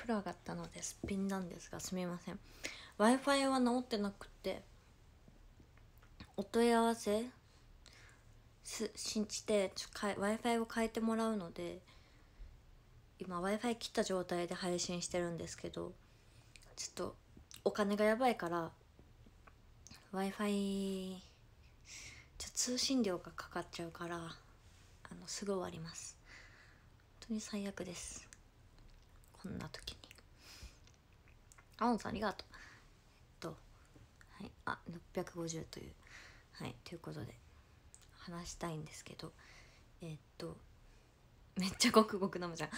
風呂上がったのですピンなんですがすみません w i f i は治ってなくてお問い合わせす信じて w i f i を変えてもらうので今 w i f i 切った状態で配信してるんですけどちょっとお金がやばいから w i f i 通信料がかかっちゃうからあのすぐ終わります本当に最悪ですこんな時にあおんさんありがとうえっとはいあ650というはいということで話したいんですけどえっとめっちゃごくごく飲むじゃん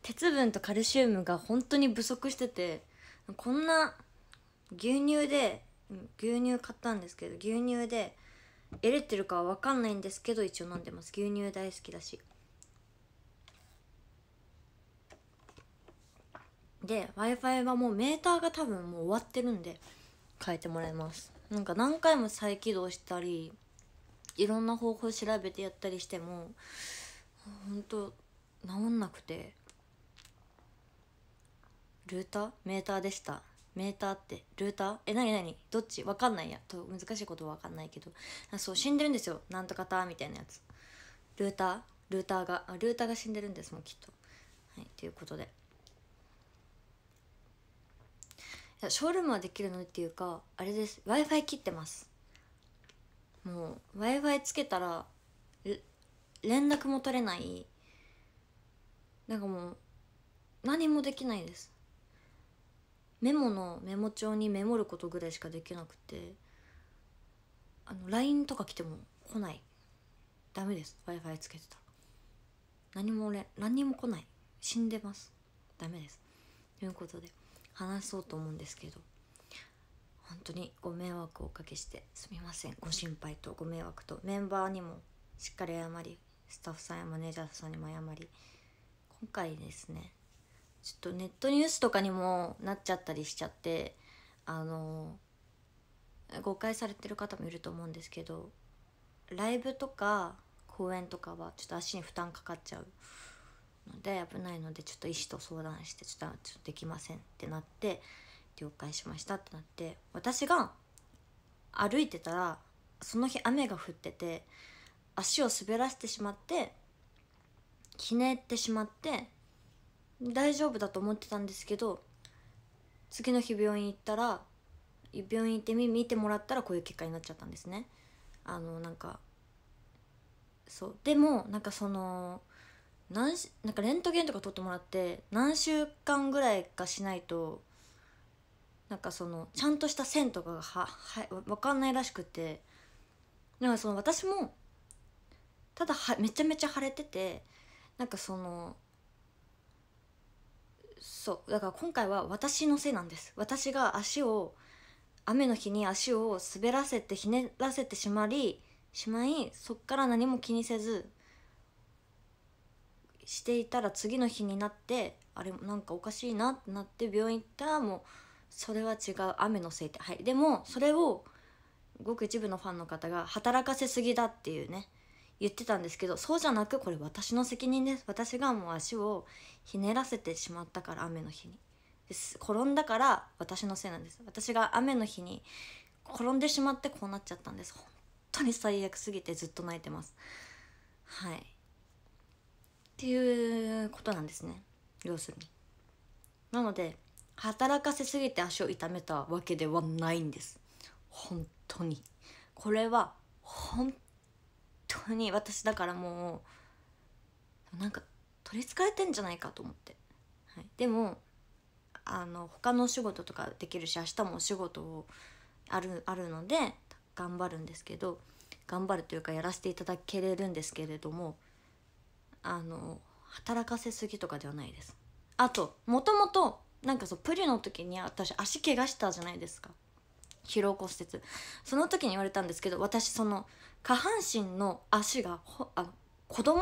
鉄分とカルシウムが本当に不足しててこんな牛乳で牛乳買ったんですけど牛乳で得れてるかは分かんないんですけど一応飲んでます牛乳大好きだしで w i f i はもうメーターが多分もう終わってるんで変えてもらいますなんか何回も再起動したりいろんな方法調べてやったりしてもほんと治んなくてルーターメーターでしたメーターってルーターえなになにどっちわかんないやと難しいことはわかんないけどそう死んでるんですよなんとかたーみたいなやつルータールーターがあルーターが死んでるんですもんきっとはいということでショールームはできるのっていうかあれです w i f i 切ってますもう w i f i つけたら連絡も取れないなんかもう何もできないですメモのメモ帳にメモることぐらいしかできなくてあの LINE とか来ても来ないダメです w i f i つけてた何も俺何にも来ない死んでますダメですということで話そうと思うんですけど本当にご迷惑をおかけしてすみませんご心配とご迷惑とメンバーにもしっかり謝りスタッフさんやマネージャーさんにも謝り今回ですねちょっとネットニュースとかにもなっちゃったりしちゃってあの誤解されてる方もいると思うんですけどライブとか公演とかはちょっと足に負担かかっちゃうので危ないのでちょっと医師と相談してちょっとできませんってなって了解しましたってなって私が歩いてたらその日雨が降ってて足を滑らせてしまってひねってしまって大丈夫だと思ってたんですけど次の日病院行ったら病院行って見てもらったらこういう結果になっちゃったんですねあのなんかそうでもなんかその何しなんかレントゲンとか撮ってもらって何週間ぐらいかしないとなんかそのちゃんとした線とかがはは分かんないらしくてんかその私もただはめちゃめちゃ腫れててなんかそのそうだから今回は私のせいなんです私が足を雨の日に足を滑らせてひねらせてしまいしまいそっから何も気にせずしていたら次の日になってあれなんかおかしいなってなって病院行ったらもうそれは違う雨のせいってはいでもそれをごく一部のファンの方が働かせすぎだっていうね言ってたんですけどそうじゃなくこれ私の責任です私がもう足をひねらせてしまったから雨の日にです転んだから私のせいなんです私が雨の日に転んでしまってこうなっちゃったんです本当に最悪すぎてずっと泣いてますはいっていうことなんですね要するになので働かせすぎて足を痛めたわけではないんです本当にこれは本当に私だからもうなんか取りつかれてんじゃないかと思って、はい、でもあの他のお仕事とかできるし明日もお仕事をあるあるので頑張るんですけど頑張るというかやらせていただけれるんですけれどもあの働かせすぎとかではないですあともともとなんかそうプリの時に私足怪我したじゃないですか疲労骨折その時に言われたんですけど私その下半身の足がほあ子供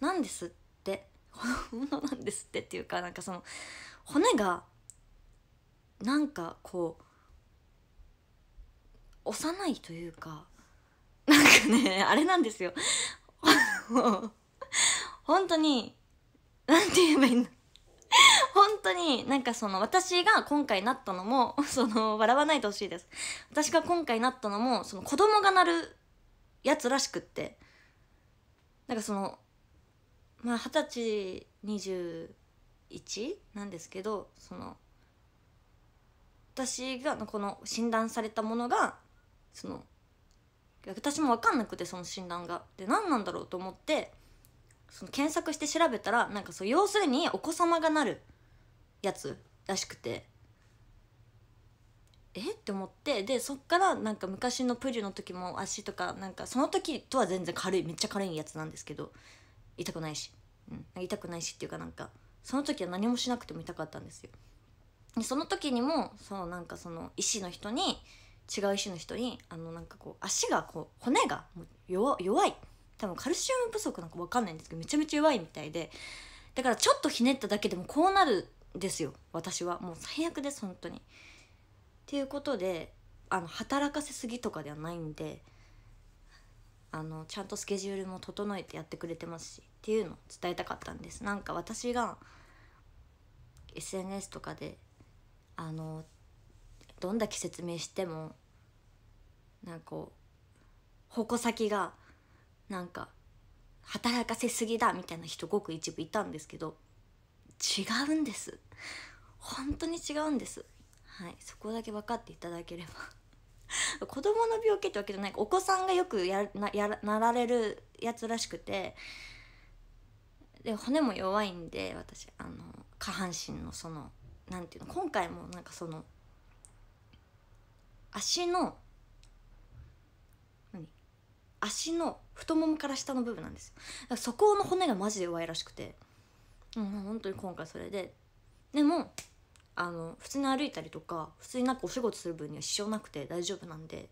なんですって子供なんですってっていうかなんかその骨がなんかこう幼いというかなんかねあれなんですよ 本当に、なんて言えばいいの 本当になんかその私が今回なったのも、その笑わないでほしいです。私が今回なったのも、その子供がなるやつらしくって。なんかその、まあ二十歳、二十一なんですけど、その、私がこの診断されたものがその私も分かんなくてその診断がで何なんだろうと思ってその検索して調べたらなんかそう要するにお子様がなるやつらしくてえって思ってでそっからなんか昔のプリュの時も足とかなんかその時とは全然軽いめっちゃ軽いやつなんですけど痛くないし、うん、痛くないしっていうかなんかその時は何もしなくても痛かったんですよ。でその時にもそのなんかその医師の人に違う医師の人にあのなんかこう足がこう骨が弱い多分カルシウム不足なんか分かんないんですけどめちゃめちゃ弱いみたいでだからちょっとひねっただけでもこうなるんですよ私はもう最悪です本当に。っていうことであの働かせすぎとかではないんであのちゃんとスケジュールも整えてやってくれてますしっていうのを伝えたかったんですなんか私が SNS とかであのどんだけ説明してもなんかこう矛先がなんか働かせすぎだみたいな人ごく一部いたんですけど違うんです本当に違うんですはいそこだけ分かっていただければ 子供の病気ってわけじゃないお子さんがよくやなやなられるやつらしくてで骨も弱いんで私あの下半身のその何て言うの今回もなんかその足の何足の太ももから下の部分なんですよそこの骨がマジで弱いらしくてうん本当に今回それででもあの普通に歩いたりとか普通になんかお仕事する分には支障なくて大丈夫なんで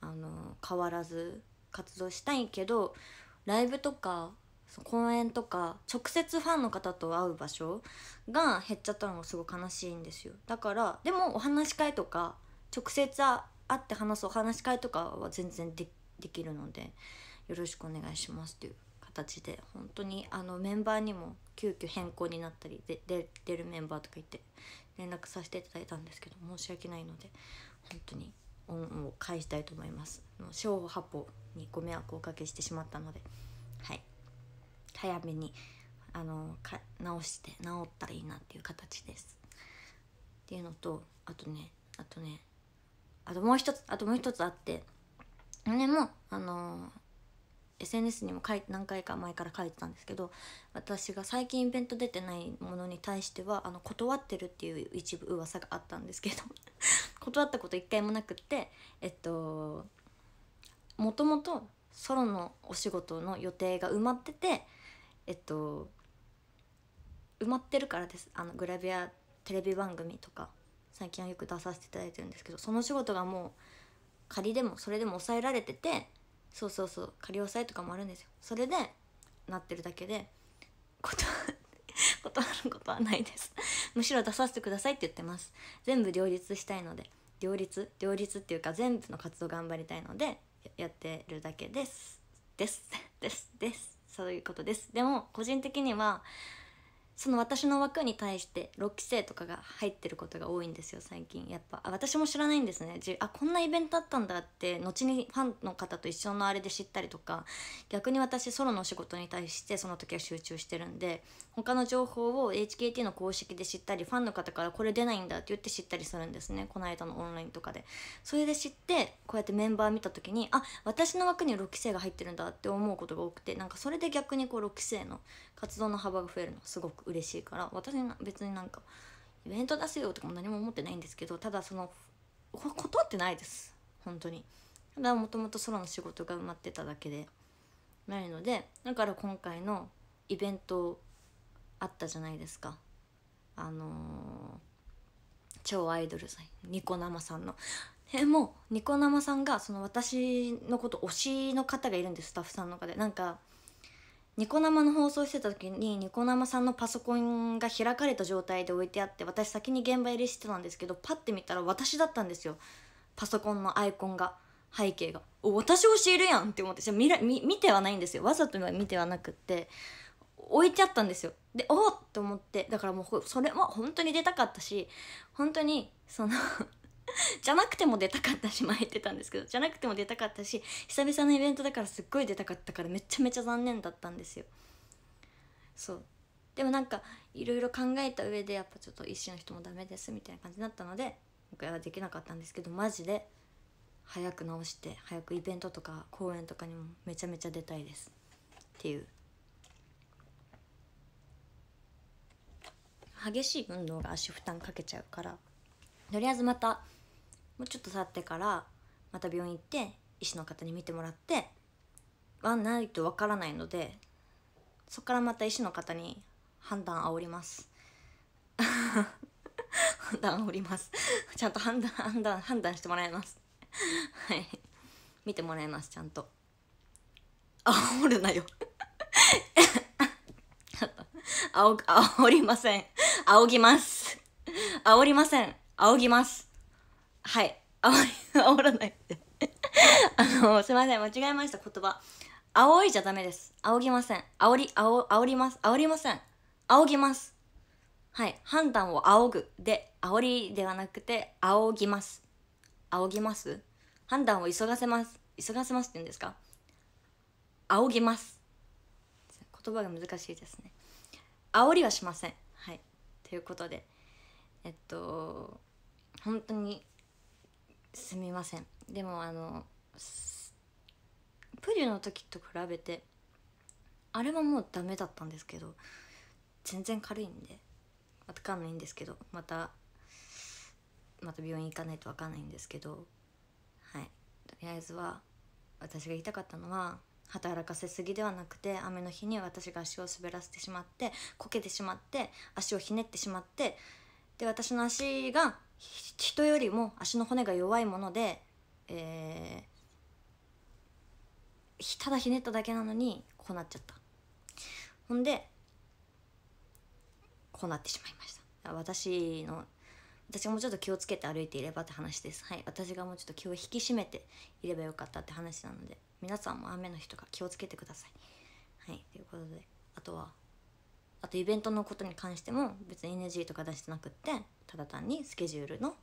あの変わらず活動したいけどライブとか公演とか直接ファンの方と会う場所が減っちゃったのがすごい悲しいんですよだからでもお話し会とか直接会って話すお話し会とかは全然できるのでよろしくお願いしますという形で本当にあのメンバーにも急遽変更になったりで出るメンバーとか言って連絡させていただいたんですけど申し訳ないので本当に恩を返したいと思います正方八方にご迷惑をおかけしてしまったのではい早めにあのか直して直ったらいいなっていう形ですっていうのとあとねあとねあともう一つあともう一つあってでもあのー SNS にも書い何回か前から書いてたんですけど私が最近イベント出てないものに対してはあの断ってるっていう一部噂があったんですけど 断ったこと一回もなくってえっともともとソロのお仕事の予定が埋まっててえっと埋まってるからですあのグラビアテレビ番組とか最近はよく出させていただいてるんですけどその仕事がもう仮でもそれでも抑えられててそうそうそう仮押さえとかもあるんですよそれでなってるだけで断 断ることはないですむしろ出させてくださいって言ってます全部両立したいので両立両立っていうか全部の活動頑張りたいのでやってるだけですですですですそういうことですでも個人的にはその私の枠に対して6期生とかが入ってることが多いんですよ最近やっぱあ私も知らないんですねじあこんなイベントあったんだって後にファンの方と一緒のあれで知ったりとか逆に私ソロの仕事に対してその時は集中してるんで他の情報を HKT の公式で知ったりファンの方からこれ出ないんだって言って知ったりするんですねこの間のオンラインとかでそれで知ってこうやってメンバー見た時にあ私の枠に6期生が入ってるんだって思うことが多くてなんかそれで逆にこう6期生の活動の幅が増えるのすごく嬉しいから私別になんかイベント出せよとかも何も思ってないんですけどただその断ってないです本当にただもともとソロの仕事が埋まってただけでないのでだから今回のイベントあったじゃないですかあのー、超アイドルさんニコ生さんのえもうニコ生さんがその私のこと推しの方がいるんですスタッフさんの中でなんかニコ生の放送してた時にニコ生さんのパソコンが開かれた状態で置いてあって私先に現場入りしてたんですけどパッて見たら私だったんですよパソコンのアイコンが背景がお私教えるやんって思って見ら見見てはないんですよわざと見てはなくって置いてあったんですよでおっと思ってだからもうそれも本当に出たかったし本当にその じゃなくても出たかったし前言ってたんですけどじゃなくても出たかったし久々のイベントだからすっごい出たかったからめちゃめちゃ残念だったんですよそうでもなんかいろいろ考えた上でやっぱちょっと一種の人もダメですみたいな感じになったので今回はできなかったんですけどマジで早く直して早くイベントとか公演とかにもめちゃめちゃ出たいですっていう激しい運動が足負担かけちゃうからとりあえずまたもうちょっと経ってからまた病院行って医師の方に診てもらってはないとわからないのでそっからまた医師の方に判断おります 判断おりますちゃんと判断判断判断してもらいますはい見てもらいますちゃんと煽るなよあお、煽りません。仰ぎます。煽りません。仰ぎます。はいあお らないで あのすいません間違えました言葉煽いじゃダメです煽ぎません煽り煽煽ります煽りません煽ぎますはい判断を仰ぐで煽りではなくて仰ぎます仰ぎます判断を急がせます急がせますって言うんですか仰ぎます言葉が難しいですね煽りはしませんはいということでえっと本当にすみませんでもあのプリュの時と比べてあれはもうダメだったんですけど全然軽いんでわかんないんですけどまたまた病院行かないとわかんないんですけどはいとりあえずは私が言いたかったのは働かせすぎではなくて雨の日に私が足を滑らせてしまってこけてしまって足をひねってしまってで私の足が人よりも足の骨が弱いもので、えー、ただひねっただけなのにこうなっちゃったほんでこうなってしまいました私の私がもうちょっと気をつけて歩いていればって話ですはい私がもうちょっと気を引き締めていればよかったって話なので皆さんも雨の日とか気をつけてくださいはいということであとはあとイベントのことに関しても別に NG とか出してなくってただ単にスケジュールの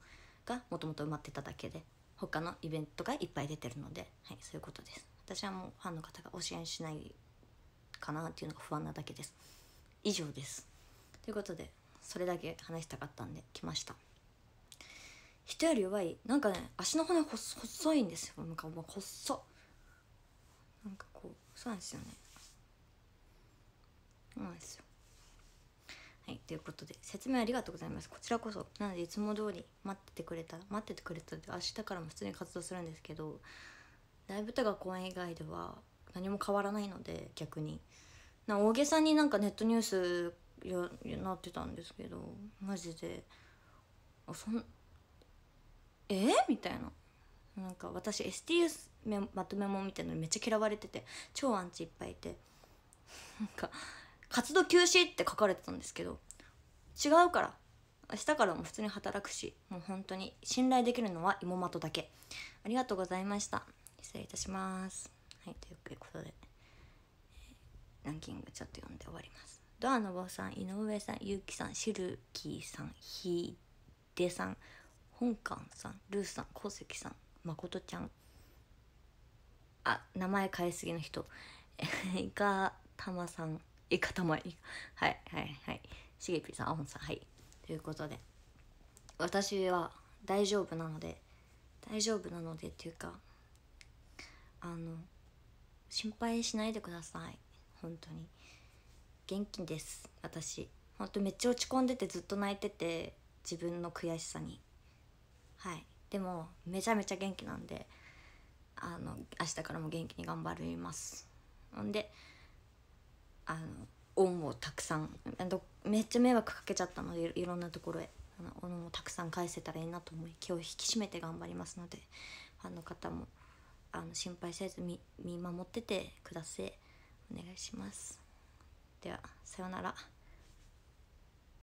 がもともと埋まってただけで他のイベントがいっぱい出てるので、はい、そういうことです私はもうファンの方がお支援しないかなっていうのが不安なだけです以上ですということでそれだけ話したかったんで来ました人より弱いなんかね足の骨細いんですよなんかもう細っなんかこうそうなんですよねそうなんですよはい、ということで説明ありがとうございますこちらこそなのでいつも通り待っててくれた待っててくれたって明日からも普通に活動するんですけどライブとか公演以外では何も変わらないので逆にな大げさになんかネットニュースなってたんですけどマジであそんえー、みたいななんか私 STS まとめもみたいなのめっちゃ嫌われてて超アンチいっぱいいてなんか活動休止って書かれてたんですけど違うから明日からも普通に働くしもう本当に信頼できるのは芋まとだけありがとうございました失礼いたしますはいということでランキングちょっと読んで終わりますドアの坊さん井上さんゆうきさんシルキーさんひでさん本館さんルースさんこ関さんまことちゃんあ名前変えすぎの人いかたまさん言い方もいい。はいはいはい。しげぴさん、あほんさん、はい。ということで、私は大丈夫なので、大丈夫なのでっていうか、あの、心配しないでください。本当に。元気です、私。本当めっちゃ落ち込んでてずっと泣いてて、自分の悔しさに。はい。でも、めちゃめちゃ元気なんで、あの、明日からも元気に頑張ります。ほんで、あの恩をたくさんめっちゃ迷惑かけちゃったのでいろんなところへあの恩をたくさん返せたらいいなと思い気を引き締めて頑張りますのでファンの方もあの心配せず見見守っててくださいお願いしますではさようなら。